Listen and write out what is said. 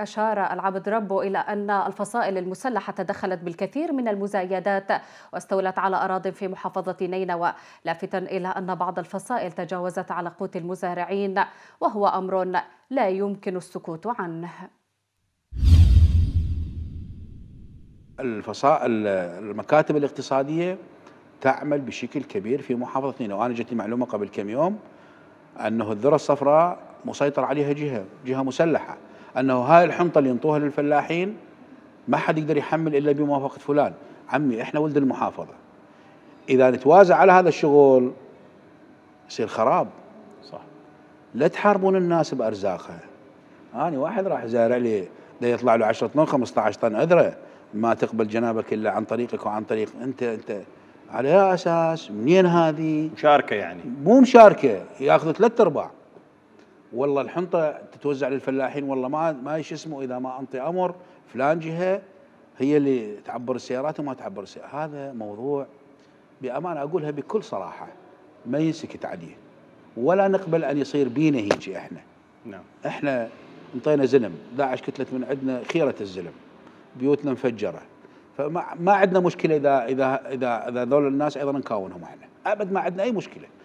أشار العبد ربو إلى أن الفصائل المسلحة تدخلت بالكثير من المزايدات واستولت على أراض في محافظة نينوى لافتا إلى أن بعض الفصائل تجاوزت على قوت المزارعين وهو أمر لا يمكن السكوت عنه الفصائل المكاتب الاقتصادية تعمل بشكل كبير في محافظة نينوى أنا جتني معلومة قبل كم يوم أنه الذرة الصفراء مسيطر عليها جهة جهة مسلحة انه هاي الحنطه اللي ينطوها للفلاحين ما حد يقدر يحمل الا بموافقه فلان عمي احنا ولد المحافظه اذا نتوازع على هذا الشغل يصير خراب صح لا تحاربون الناس بارزاقها انا واحد راح زارع لي دا يطلع له 10 طن 15 طن عذره ما تقبل جنابك الا عن طريقك وعن طريق انت انت على اساس منين هذه؟ مشاركه يعني مو مشاركه ياخذ ثلاث ارباع والله الحنطه تتوزع للفلاحين والله ما ما ايش اسمه اذا ما انطي امر فلان جهه هي اللي تعبر السيارات وما تعبر السيارات هذا موضوع بامانه اقولها بكل صراحه ما ينسكت عليه ولا نقبل ان يصير بينا هيك احنا نعم احنا انطينا زلم داعش كتلت من عندنا خيره الزلم بيوتنا مفجره فما ما عندنا مشكله اذا اذا اذا اذا ذول الناس ايضا نكاونهم احنا ابد ما عندنا اي مشكله